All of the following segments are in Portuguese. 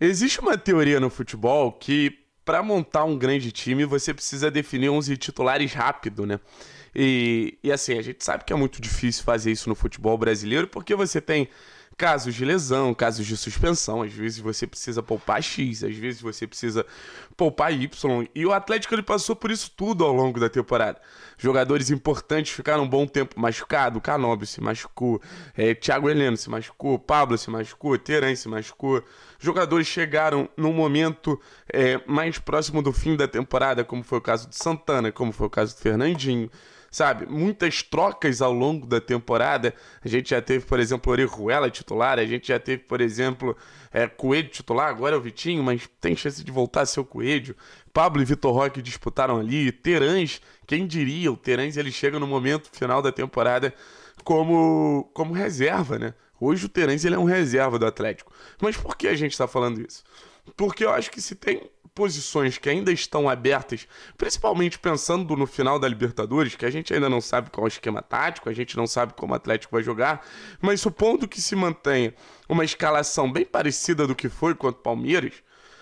Existe uma teoria no futebol que para montar um grande time você precisa definir 11 titulares rápido, né? E, e assim, a gente sabe que é muito difícil fazer isso no futebol brasileiro porque você tem casos de lesão, casos de suspensão. Às vezes você precisa poupar X, às vezes você precisa poupar Y. E o Atlético ele passou por isso tudo ao longo da temporada. Jogadores importantes ficaram um bom tempo machucados. Canóbio se machucou, é, Thiago Heleno se machucou, Pablo se machucou, Teran se machucou. Jogadores chegaram num momento é, mais próximo do fim da temporada, como foi o caso de Santana, como foi o caso do Fernandinho sabe? Muitas trocas ao longo da temporada. A gente já teve, por exemplo, Orejuela titular, a gente já teve, por exemplo, é, Coelho titular, agora é o Vitinho, mas tem chance de voltar a ser o Coelho. Pablo e Vitor Roque disputaram ali, Terãs, quem diria, o Terãs ele chega no momento final da temporada como, como reserva, né? Hoje o Terãs ele é um reserva do Atlético. Mas por que a gente está falando isso? Porque eu acho que se tem posições que ainda estão abertas, principalmente pensando no final da Libertadores, que a gente ainda não sabe qual é o esquema tático, a gente não sabe como o Atlético vai jogar, mas supondo que se mantenha uma escalação bem parecida do que foi contra o Palmeiras,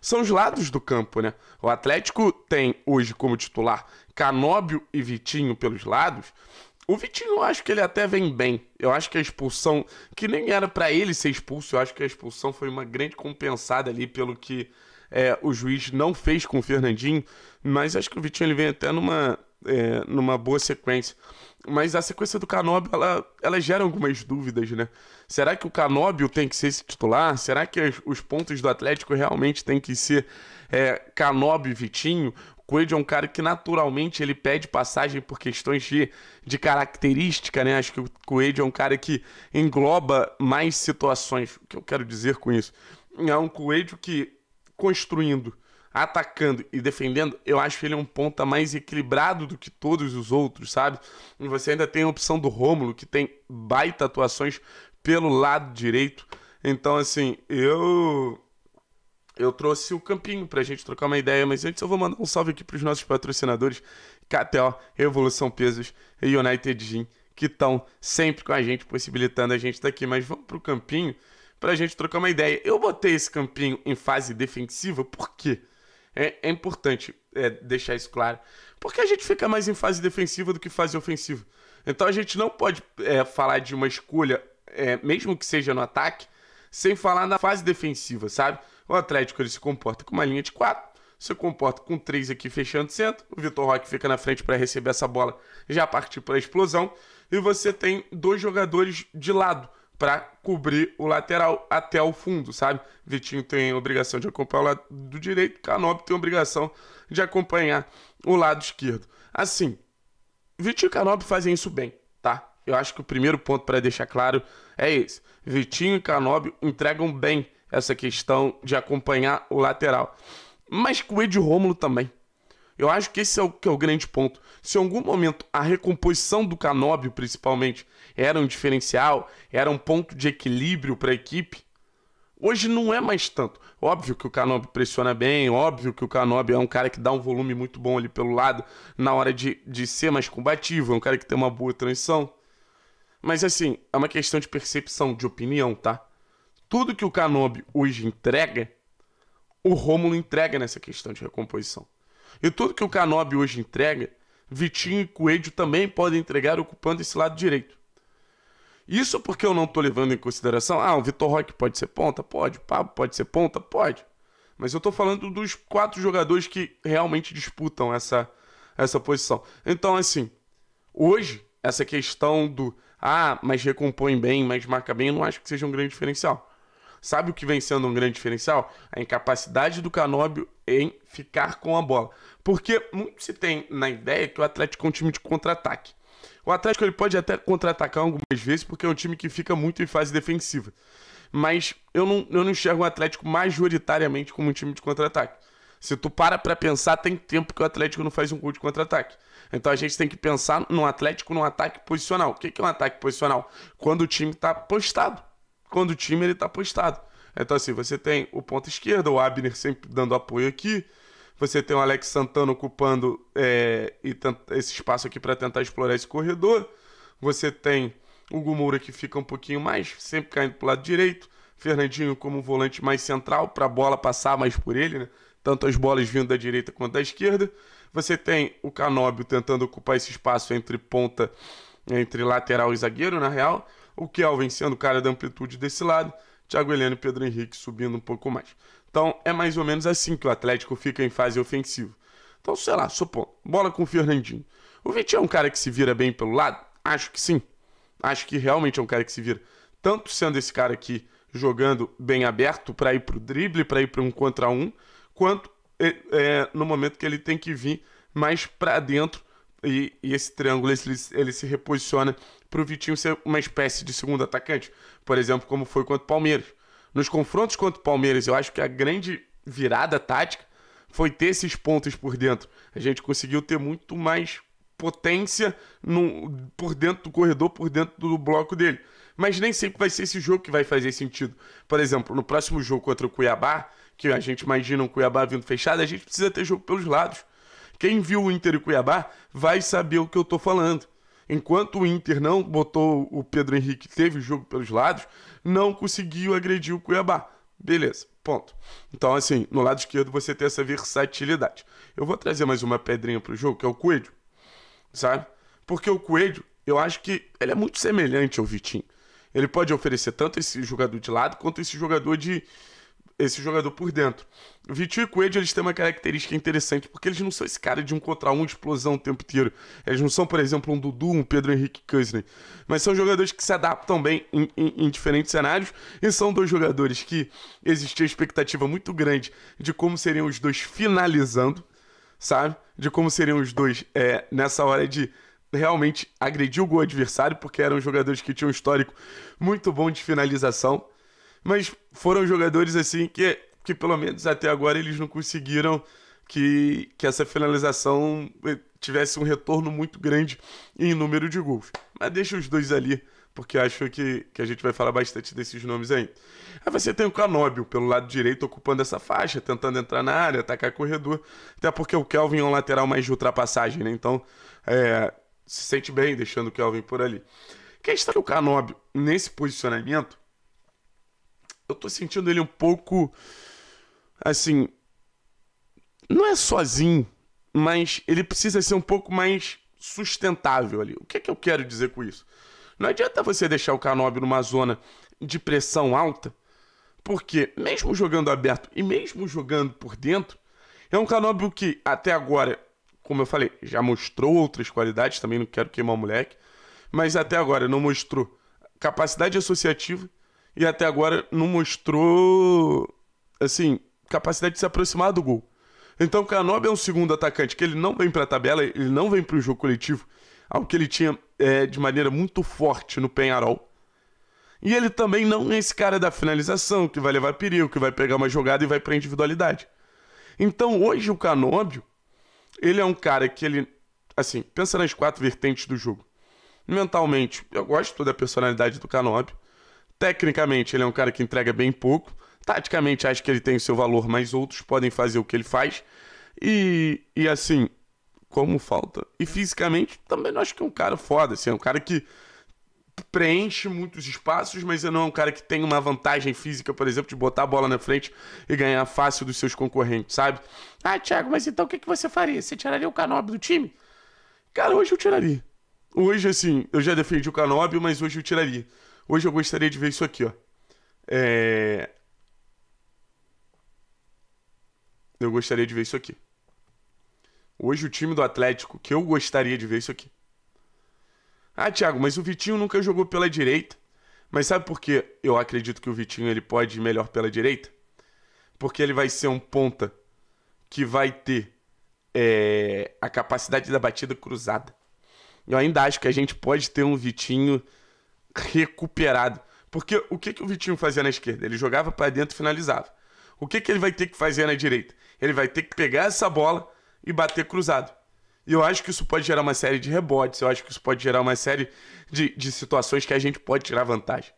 são os lados do campo, né? O Atlético tem hoje como titular Canóbio e Vitinho pelos lados. O Vitinho, eu acho que ele até vem bem. Eu acho que a expulsão, que nem era para ele ser expulso, eu acho que a expulsão foi uma grande compensada ali pelo que é, o juiz não fez com o Fernandinho, mas acho que o Vitinho ele vem até numa, é, numa boa sequência. Mas a sequência do Canobio, ela, ela gera algumas dúvidas, né? Será que o Canóbio tem que ser esse titular? Será que as, os pontos do Atlético realmente tem que ser é, e Vitinho? Coelho é um cara que naturalmente ele pede passagem por questões de, de característica, né? Acho que o Coelho é um cara que engloba mais situações. O que eu quero dizer com isso? É um Coelho que construindo, atacando e defendendo, eu acho que ele é um ponta mais equilibrado do que todos os outros, sabe? E você ainda tem a opção do Rômulo, que tem baita atuações pelo lado direito. Então, assim, eu eu trouxe o campinho pra gente trocar uma ideia, mas antes eu vou mandar um salve aqui pros nossos patrocinadores, KTO, Revolução Pesos e United Gym, que estão sempre com a gente, possibilitando a gente estar tá aqui. Mas vamos pro campinho, pra gente trocar uma ideia. Eu botei esse campinho em fase defensiva, por quê? É, é importante é, deixar isso claro. Porque a gente fica mais em fase defensiva do que fase ofensiva. Então a gente não pode é, falar de uma escolha, é, mesmo que seja no ataque, sem falar na fase defensiva, sabe? O Atlético ele se comporta com uma linha de quatro se comporta com três aqui fechando centro, o Vitor Roque fica na frente para receber essa bola, já partir para a explosão, e você tem dois jogadores de lado para cobrir o lateral até o fundo, sabe? Vitinho tem obrigação de acompanhar o lado do direito, Canóbio tem obrigação de acompanhar o lado esquerdo. Assim, Vitinho e Canóbio fazem isso bem, tá? Eu acho que o primeiro ponto para deixar claro é esse. Vitinho e Canóbio entregam bem essa questão de acompanhar o lateral. Mas com o Ed Rômulo também, eu acho que esse é o, que é o grande ponto. Se em algum momento a recomposição do Canóbio, principalmente, era um diferencial, era um ponto de equilíbrio para a equipe, hoje não é mais tanto. Óbvio que o Canóbio pressiona bem, óbvio que o Canóbio é um cara que dá um volume muito bom ali pelo lado na hora de, de ser mais combativo, é um cara que tem uma boa transição. Mas assim, é uma questão de percepção, de opinião, tá? Tudo que o Canóbio hoje entrega, o Rômulo entrega nessa questão de recomposição. E tudo que o Canobi hoje entrega, Vitinho e Coelho também podem entregar ocupando esse lado direito. Isso porque eu não estou levando em consideração, ah, o Vitor Roque pode ser ponta? Pode. O Pablo pode ser ponta? Pode. Mas eu estou falando dos quatro jogadores que realmente disputam essa, essa posição. Então, assim, hoje, essa questão do, ah, mas recompõe bem, mas marca bem, eu não acho que seja um grande diferencial. Sabe o que vem sendo um grande diferencial? A incapacidade do Canóbio em ficar com a bola. Porque muito se tem na ideia que o Atlético é um time de contra-ataque. O Atlético ele pode até contra-atacar algumas vezes, porque é um time que fica muito em fase defensiva. Mas eu não, eu não enxergo o Atlético majoritariamente como um time de contra-ataque. Se tu para pra pensar, tem tempo que o Atlético não faz um gol de contra-ataque. Então a gente tem que pensar no Atlético num ataque posicional. O que é um ataque posicional? Quando o time tá postado quando o time ele tá postado. Então, assim, você tem o ponto esquerdo, o Abner sempre dando apoio aqui. Você tem o Alex Santana ocupando é, esse espaço aqui para tentar explorar esse corredor. Você tem o Gumura que fica um pouquinho mais, sempre caindo para o lado direito. Fernandinho como um volante mais central para a bola passar mais por ele, né? tanto as bolas vindo da direita quanto da esquerda. Você tem o Canóbio tentando ocupar esse espaço entre ponta, entre lateral e zagueiro, na real. O Kelvin sendo o cara da amplitude desse lado, Thiago Heleno e Pedro Henrique subindo um pouco mais. Então é mais ou menos assim que o Atlético fica em fase ofensiva. Então, sei lá, supondo, bola com o Fernandinho. O Vitinho é um cara que se vira bem pelo lado? Acho que sim. Acho que realmente é um cara que se vira. Tanto sendo esse cara aqui jogando bem aberto para ir para o drible, para ir para um contra um, quanto é, é, no momento que ele tem que vir mais para dentro e, e esse triângulo ele, ele se reposiciona para o Vitinho ser uma espécie de segundo atacante, por exemplo, como foi contra o Palmeiras. Nos confrontos contra o Palmeiras, eu acho que a grande virada tática foi ter esses pontos por dentro. A gente conseguiu ter muito mais potência no, por dentro do corredor, por dentro do bloco dele. Mas nem sempre vai ser esse jogo que vai fazer sentido. Por exemplo, no próximo jogo contra o Cuiabá, que a gente imagina um Cuiabá vindo fechado, a gente precisa ter jogo pelos lados. Quem viu o Inter e Cuiabá vai saber o que eu estou falando. Enquanto o Inter não botou o Pedro Henrique, teve o jogo pelos lados, não conseguiu agredir o Cuiabá. Beleza, ponto. Então, assim, no lado esquerdo você tem essa versatilidade. Eu vou trazer mais uma pedrinha pro jogo, que é o Coelho. Sabe? Porque o Coelho, eu acho que ele é muito semelhante ao Vitinho. Ele pode oferecer tanto esse jogador de lado quanto esse jogador de, esse jogador por dentro. Vitinho e Coelho, eles têm uma característica interessante, porque eles não são esse cara de um contra um, explosão o tempo inteiro. Eles não são, por exemplo, um Dudu, um Pedro Henrique Cousin. Mas são jogadores que se adaptam bem em, em, em, diferentes cenários, e são dois jogadores que existia expectativa muito grande de como seriam os dois finalizando, sabe? De como seriam os dois é, nessa hora de realmente agredir o gol adversário, porque eram jogadores que tinham um histórico muito bom de finalização mas foram jogadores assim que, que pelo menos até agora eles não conseguiram que, que essa finalização eh, tivesse um retorno muito grande em número de gols. Mas deixa os dois ali, porque acho que, que a gente vai falar bastante desses nomes aí. Aí ah, você tem o Canóbio pelo lado direito ocupando essa faixa, tentando entrar na área, atacar corredor, até porque o Kelvin é um lateral mais de ultrapassagem, né? Então é, se sente bem deixando o Kelvin por ali. Quem está o Canóbio nesse posicionamento eu tô sentindo ele um pouco. Assim. Não é sozinho, mas ele precisa ser um pouco mais sustentável ali. O que é que eu quero dizer com isso? Não adianta você deixar o Canobi numa zona de pressão alta, porque mesmo jogando aberto e mesmo jogando por dentro, é um Canobi que até agora, como eu falei, já mostrou outras qualidades, também não quero queimar o moleque, mas até agora não mostrou capacidade associativa e até agora não mostrou, assim, capacidade de se aproximar do gol. Então o Canob é um segundo atacante que ele não vem para a tabela, ele não vem para o jogo coletivo, algo que ele tinha é, de maneira muito forte no Penharol. E ele também não é esse cara da finalização, que vai levar perigo, que vai pegar uma jogada e vai para individualidade. Então hoje o Canóbio, ele é um cara que ele, assim, pensa nas quatro vertentes do jogo. Mentalmente, eu gosto da personalidade do Canóbio. Tecnicamente, ele é um cara que entrega bem pouco. Taticamente, acho que ele tem o seu valor, mas outros podem fazer o que ele faz. E, e assim, como falta. E fisicamente, também não acho que é um cara foda. Assim, é um cara que preenche muitos espaços, mas não é um cara que tem uma vantagem física, por exemplo, de botar a bola na frente e ganhar fácil dos seus concorrentes, sabe? Ah, Thiago, mas então o que, que você faria? Você tiraria o Canobi do time? Cara, hoje eu tiraria. Hoje, assim, eu já defendi o Canobi, mas hoje eu tiraria. Hoje eu gostaria de ver isso aqui, ó. É... Eu gostaria de ver isso aqui. Hoje o time do Atlético, que eu gostaria de ver isso aqui. Ah, Thiago, mas o Vitinho nunca jogou pela direita. Mas sabe por que eu acredito que o Vitinho ele pode ir melhor pela direita? Porque ele vai ser um ponta que vai ter é, a capacidade da batida cruzada. Eu ainda acho que a gente pode ter um Vitinho recuperado. Porque o que, que o Vitinho fazia na esquerda? Ele jogava para dentro e finalizava. O que, que ele vai ter que fazer na direita? Ele vai ter que pegar essa bola e bater cruzado. E eu acho que isso pode gerar uma série de rebotes, eu acho que isso pode gerar uma série de, de situações que a gente pode tirar vantagem.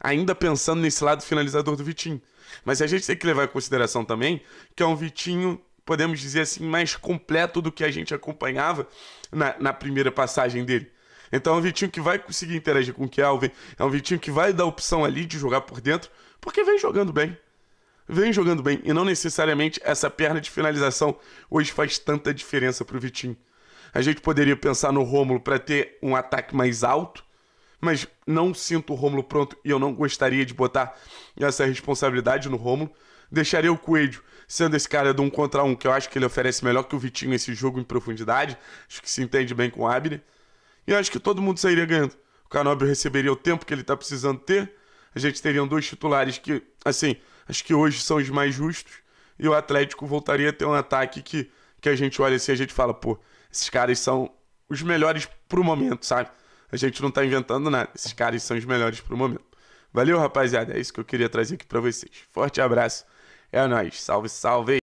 Ainda pensando nesse lado finalizador do Vitinho. Mas a gente tem que levar em consideração também que é um Vitinho, podemos dizer assim, mais completo do que a gente acompanhava na, na primeira passagem dele. Então é um Vitinho que vai conseguir interagir com o Kelvin, é um Vitinho que vai dar opção ali de jogar por dentro, porque vem jogando bem. Vem jogando bem. E não necessariamente essa perna de finalização hoje faz tanta diferença para o Vitinho. A gente poderia pensar no Rômulo para ter um ataque mais alto, mas não sinto o Rômulo pronto e eu não gostaria de botar essa responsabilidade no Rômulo. Deixaria o Coelho sendo esse cara do um contra um, que eu acho que ele oferece melhor que o Vitinho esse jogo em profundidade. Acho que se entende bem com o Abner. E acho que todo mundo sairia ganhando. O Canobio receberia o tempo que ele está precisando ter. A gente teria dois titulares que, assim, acho que hoje são os mais justos. E o Atlético voltaria a ter um ataque que, que a gente olha assim, a gente fala, pô, esses caras são os melhores pro momento, sabe? A gente não tá inventando nada. Esses caras são os melhores pro momento. Valeu, rapaziada. É isso que eu queria trazer aqui para vocês. Forte abraço. É nóis. Salve, salve.